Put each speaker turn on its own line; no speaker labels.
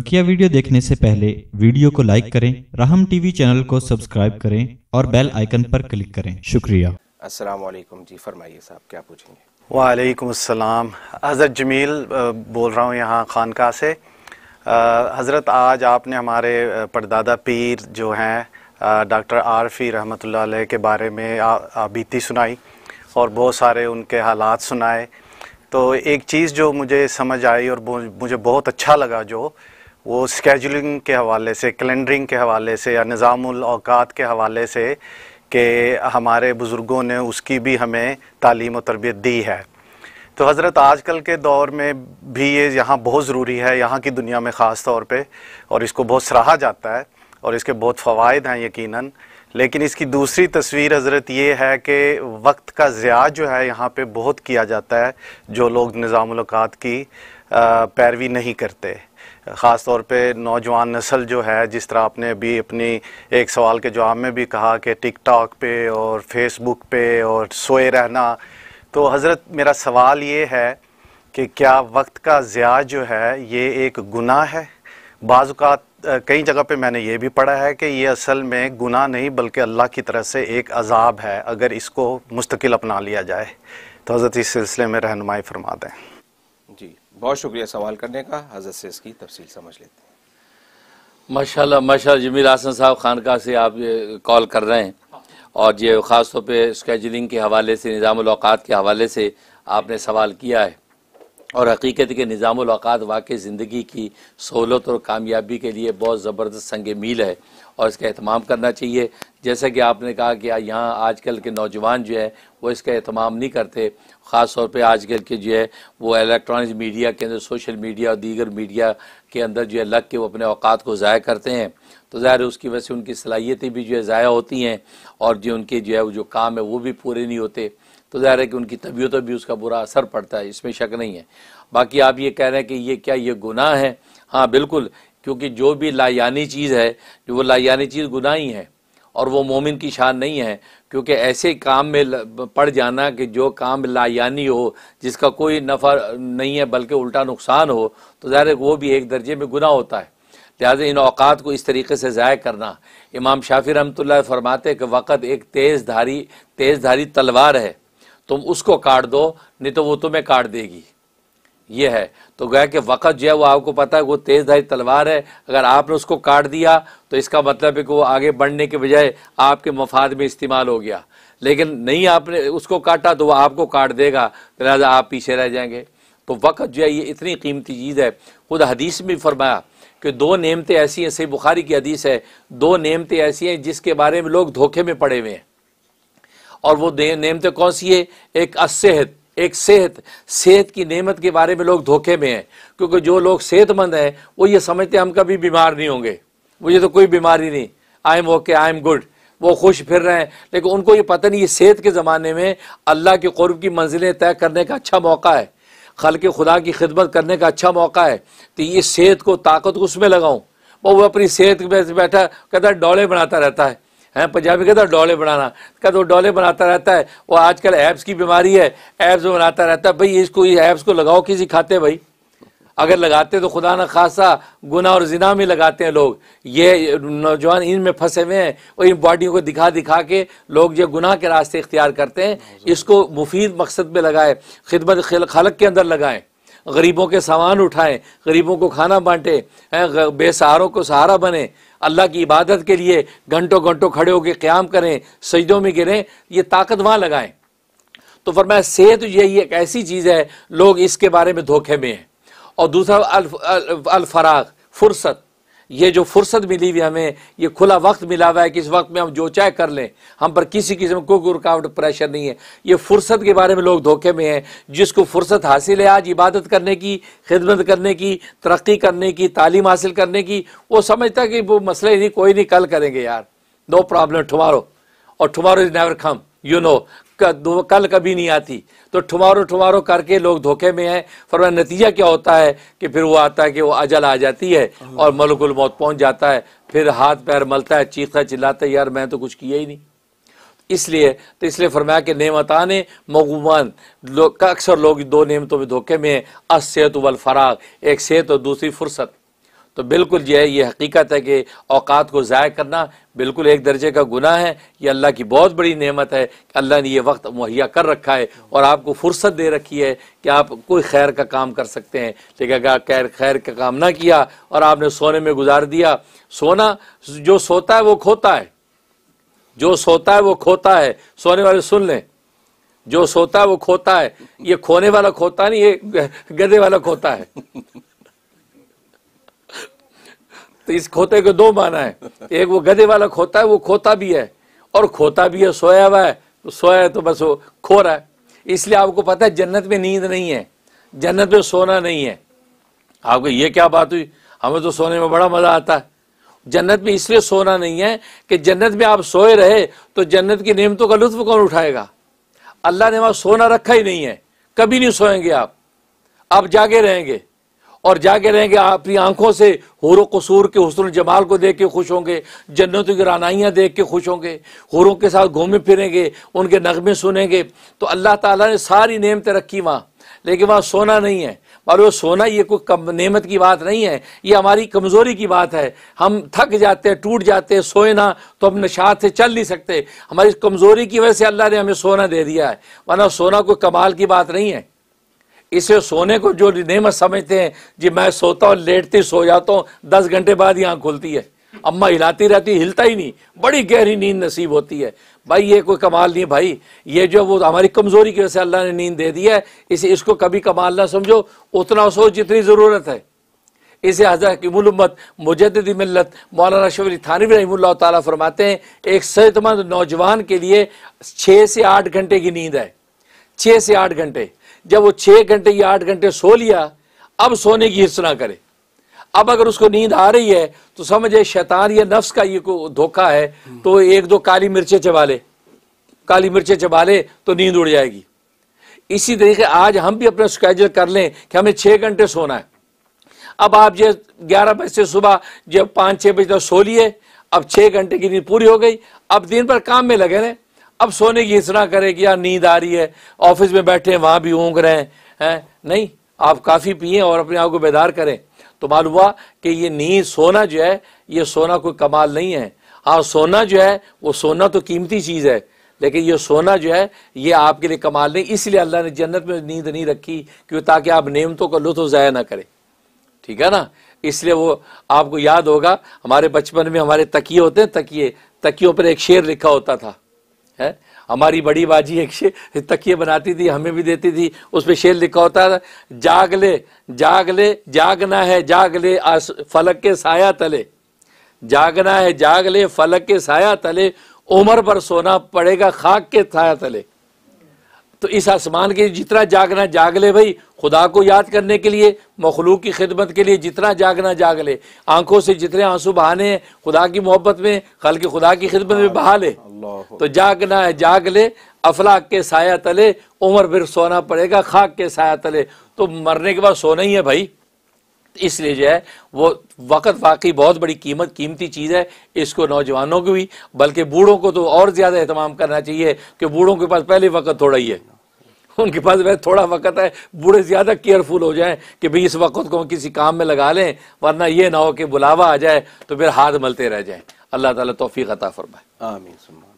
बकिया वीडियो देखने से पहले वीडियो को लाइक करें राहम टीवी चैनल को सब्सक्राइब करें और बेल आइकन पर क्लिक करें शुक्रिया अस्सलाम वालेकुम जी फरमाइए साहब क्या पूछेंगे वालेकुम अस्सलाम हज़रत जमील बोल रहा हूँ यहाँ खानका से हज़रत आज आपने हमारे परदादा पीर जो हैं डॉक्टर आरफी रहमत के बारे में बीती सुनाई और बहुत सारे उनके हालात सुनाए तो एक चीज़ जो मुझे समझ आई और मुझे बहुत अच्छा लगा जो वो स्केजुलिंग के हवाले से कैलेंडरिंग के हवाले से या अवकात के हवाले से कि हमारे बुज़ुर्गों ने उसकी भी हमें तालीम और तरबियत दी है तो हज़रत आजकल के दौर में भी ये यहाँ बहुत ज़रूरी है यहाँ की दुनिया में ख़ास तौर पे और इसको बहुत सराहा जाता है और इसके बहुत फ़वाद हैं यकीनन लेकिन इसकी दूसरी तस्वीर हज़रत ये है कि वक्त का ज़्या जो है यहाँ पे बहुत किया जाता है जो लोग निज़ाम की पैरवी नहीं करते ख़ास तौर पे नौजवान नस्ल जो है जिस तरह आपने अभी अपनी एक सवाल के जवाब में भी कहा कि टिकटॉक पे और फेसबुक पे और सोए रहना तो हज़रत मेरा सवाल ये है कि क्या वक्त का ज़्या जो है ये एक गुनाह है बाज़ात कई जगह पे मैंने ये भी पढ़ा है कि ये असल में गुनाह नहीं बल्कि अल्लाह की तरफ से एक अजाब है अगर इसको मुस्तकिल अपना लिया जाए तो हज़रत इस सिलसिले में रहनमाई फरमा दें जी बहुत शुक्रिया सवाल करने का हजरत से इसकी तफसील समझ
लेते हैं माशाल्लाह माशाल्लाह जमील आसन साहब खानका से आप ये कॉल कर रहे हैं और ये ख़ास तौर पे स्केजलिंग के हवाले से अवकात के हवाले से आपने सवाल किया है और हकीकत के निज़ामक़ात वाक़ ज़िंदगी की सहूलत और कामयाबी के लिए बहुत ज़बरदस्त संग मील है और इसका अहतमाम करना चाहिए जैसा कि आपने कहा कि यहाँ आज कल के नौजवान जो है वो इसका अहतमाम नहीं करते ख़ास तौर पर आज कल के जो है वो इलेक्ट्रॉनिक मीडिया के अंदर सोशल मीडिया और दीगर मीडिया के अंदर जो है लग के वो अपने अवात को ज़ाय करते हैं तो ज़ाहिर उसकी वजह से उनकी सलाहियतें भी जो है ज़ाया होती हैं और जो उनके जो है वो जो काम है वो भी पूरे नहीं होते तो ज़ाहिर है कि उनकी तबीयत भी उसका बुरा असर पड़ता है इसमें शक नहीं है बाकी आप ये कह रहे हैं कि ये क्या ये गुनाह है हाँ बिल्कुल क्योंकि जो भी लायानी चीज़ है जो वो लायानी चीज़ गुनाह ही है और वो मोमिन की शान नहीं है क्योंकि ऐसे काम में पड़ जाना कि जो काम लायानी हो जिसका कोई नफ़ा नहीं है बल्कि उल्टा नुकसान हो तो ज़ाहिर वो भी एक दर्जे में गुनाह होता है लिहाजा इन अवकात को इस तरीके से ज़ाय करना इमाम शाफी रमत फरमाते कि वक़्त एक तेज़ धारी तेज़ धारी तलवार है तुम उसको काट दो नहीं तो वो तुम्हें काट देगी ये है तो गया कि वक़्त जो है वो आपको पता है वो तेज़ धारी तलवार है अगर आपने उसको काट दिया तो इसका मतलब है कि वो आगे बढ़ने के बजाय आपके मफाद में इस्तेमाल हो गया लेकिन नहीं आपने उसको काटा तो वह आपको काट देगा तो लिहाजा आप पीछे रह जाएंगे तो वक़्त जो है ये इतनी कीमती चीज़ है खुद हदीस में फरमाया कि दो नेमतें ऐसी हैं सही बुखारी की हदीस है दो नेमतें ऐसी हैं जिसके बारे में लोग धोखे में पड़े हुए हैं और वो नेमतें कौन सी है एक असेहत एक सेहत सेहत की नेमत के बारे में लोग धोखे में हैं क्योंकि जो लोग सेहतमंद हैं वो ये समझते हम कभी बीमार नहीं होंगे मुझे तो कोई बीमारी नहीं I am okay I am good वो खुश फिर रहे हैं लेकिन उनको ये पता नहीं ये सेहत के ज़माने में अल्लाह के क़ुरब की मंजिलें तय करने का अच्छा मौका है खल के खुदा की खिदमत करने का अच्छा मौका है तो ये सेहत को ताकत को उसमें लगाऊँ वो अपनी सेहत में बैठा कहता है डौले बनाता रहता है है पंजाबी कहता डोले बनाना कहते वो डोले बनाता रहता है वो आजकल ऐप्स की बीमारी है ऐप्स बनाता रहता है भाई इसको ऐप्स को लगाओ किसी खाते भाई अगर लगाते तो खुदा न खासा गुना और जिना में लगाते हैं लोग ये नौजवान इन में फंसे हुए हैं और इन बॉडियों को दिखा दिखा के लोग ये गुनाह के रास्ते इख्तियार करते हैं इसको मुफीद मकसद में लगाएं खिदमत खलक के अंदर लगाएं गरीबों के सामान उठाएं गरीबों को खाना बांटें बेसहारों को सहारा बने अल्लाह की इबादत के लिए घंटों घंटों खड़े होकर क्याम करें सजदों में गिरें ये ताकत वहाँ लगाएं तो फरमाया सेहत यही एक ऐसी चीज़ है लोग इसके बारे में धोखे में हैं और दूसरा अल, अल, अल, अल फराग फुर्सत ये जो फुर्सत मिली हुई हमें ये खुला वक्त मिला हुआ है कि इस वक्त में हम जो चाहे कर लें हम पर किसी किस्म को रुकावट प्रेशर नहीं है ये फुर्सत के बारे में लोग धोखे में हैं जिसको फुर्सत हासिल है आज इबादत करने की खिदमत करने की तरक्की करने की तालीम हासिल करने की वो समझता कि वो मसले नहीं कोई नहीं कल करेंगे यार नो प्रॉब्लम टुमारो और tomorrow is never come you know कल कभी नहीं आती तो ठुमारो ठुमारो करके लोग धोखे में हैं फरमा नतीजा क्या होता है कि फिर वो आता है कि वो अजल आ जाती है और हाँ। मलकुल मौत पहुंच जाता है फिर हाथ पैर मलता है चीखा चिल्लाता है यार मैं तो कुछ किया ही नहीं इसलिए तो इसलिए फरमाया कि नेमता आने मगुमान लोग अक्सर लोग दो नेमतों में धोखे में हैं असहत वल फराग एक सेहत और दूसरी फुर्सत तो बिल्कुल जो है ये हकीकत है कि औकात को ज़ाय करना बिल्कुल एक दर्जे का गुना है ये अल्लाह की बहुत बड़ी नेमत है कि अल्लाह ने ये वक्त मुहैया कर रखा है और आपको फुर्सत दे रखी है कि आप कोई खैर का काम कर सकते हैं लेकिन अगर खैर खैर का काम ना किया और आपने सोने में गुजार दिया सोना जो सोता है वो खोता है जो सोता है वो खोता है सोने वाले सुन लें जो सोता है वो खोता है ये खोने वाला खोता नहीं ये गधे वाला खोता है तो इस खोते के दो माना है एक वो गधे वाला खोता है वो खोता भी है और खोता भी है सोया हुआ है तो सोया है तो बस वो खो रहा है इसलिए आपको पता है जन्नत में नींद नहीं है जन्नत में सोना नहीं है आपको ये क्या बात हुई हमें तो सोने में बड़ा मज़ा आता है जन्नत में इसलिए सोना नहीं है कि जन्नत में आप सोए रहे तो जन्नत की नियमतों का लुत्फ कौन उठाएगा अल्लाह ने वहां सोना रखा ही नहीं है कभी नहीं सोएंगे आप आप जागे रहेंगे और जाके रहेंगे अपनी आंखों से हुरो कसूर के हसन जमाल को देख के खुश होंगे जन्नतों की रानाइयाँ देख के खुश होंगे हुरों के साथ घूमे फिरेंगे उनके नगमे सुनेंगे तो अल्लाह ताला ने सारी नियमतें रखी वहाँ लेकिन वहाँ सोना नहीं है और वो सोना ये कोई कम नेमत की बात नहीं है ये हमारी कमज़ोरी की बात है हम थक जाते हैं टूट जाते हैं सोए ना तो हम नशात से चल नहीं सकते हमारी कमज़ोरी की वजह से अल्लाह ने हमें सोना दे दिया है वरना सोना कोई कमाल की बात नहीं है इसे सोने को जो नेमत समझते हैं जी मैं सोता हूँ लेटती सो जाता हूँ दस घंटे बाद ही आँख खुलती है अम्मा हिलाती रहती हिलता ही नहीं बड़ी गहरी नींद नसीब होती है भाई ये कोई कमाल नहीं भाई ये जो वो हमारी कमज़ोरी की वजह से अल्लाह ने नींद दे दी है इसे इसको कभी कमाल ना समझो उतना सो जितनी ज़रूरत है इसे हज़रत मुजद मिलत मौलाना शवरी थानवी रही तरमाते हैं एक सेहतमंद नौजवान के लिए छः से आठ घंटे की नींद है छः से आठ घंटे जब वो छः घंटे या आठ घंटे सो लिया अब सोने की हिस्सा ना करे अब अगर उसको नींद आ रही है तो समझे शैतान या नफ्स का ये को धोखा है तो एक दो काली मिर्चें चबा ले काली मिर्चें चबा ले तो नींद उड़ जाएगी इसी तरीके आज हम भी अपना स्कैजल कर लें कि हमें छः घंटे सोना है अब आप जो ग्यारह बजे से सुबह जब पाँच छः बजे तक सो लिए अब छः घंटे की नींद पूरी हो गई अब दिन भर काम में लगे रहें अब सोने की इतना करे कि यार नींद आ रही है ऑफिस में बैठे हैं भी ऊँग रहे हैं है? नहीं आप काफ़ी पिए और अपने आप को बेदार करें तो मालूम हुआ कि ये नींद सोना जो है ये सोना कोई कमाल नहीं है हाँ सोना जो है वो सोना तो कीमती चीज़ है लेकिन ये सोना जो है ये आपके लिए कमाल नहीं इसलिए अल्लाह ने जन्नत में नींद नहीं रखी क्यों ताकि आप नेमतों का लुत्फ ज़ाया ना करें ठीक है ना इसलिए वो आपको याद होगा हमारे बचपन में हमारे तकिए होते हैं तकिए तकियों पर एक शेर लिखा होता था है हमारी बड़ी बाजी एक तकिए बनाती थी हमें भी देती थी उसमें शेर लिखा होता था जाग ले जाग ले जागना है जाग ले आस, फलक के साया तले जागना है जाग ले फलक के साया तले उम्र पर सोना पड़ेगा खाक के साया तले तो इस आसमान के जितना जागना जाग ले भाई खुदा को याद करने के लिए मखलूक की खिदमत के लिए जितना जागना जाग ले आंखों से जितने आंसू बहाने हैं खुदा की मोहब्बत में कल के खुदा की खिदमत में बहा ले तो जागना है जाग ले अफलाक के साया तले उम्र फिर सोना पड़ेगा खाक के साया तले तो मरने के बाद सोना ही है भाई इसलिए जो है वो वक़्त वाकई बहुत बड़ी कीमत कीमती चीज़ है इसको नौजवानों को भी बल्कि बूढ़ों को तो और ज़्यादा अहतमाम करना चाहिए कि बूढ़ों के पास पहले वक़्त थोड़ा ही है उनके पास वह थोड़ा वक्त है बूढ़े ज़्यादा केयरफुल हो जाएं कि भाई इस वक्त को हम किसी काम में लगा लें वरना ये ना हो कि बुलावा आ जाए तो फिर हाथ मलते रह जाए अल्लाह ताला तौफीक अता फरमाए
आमीन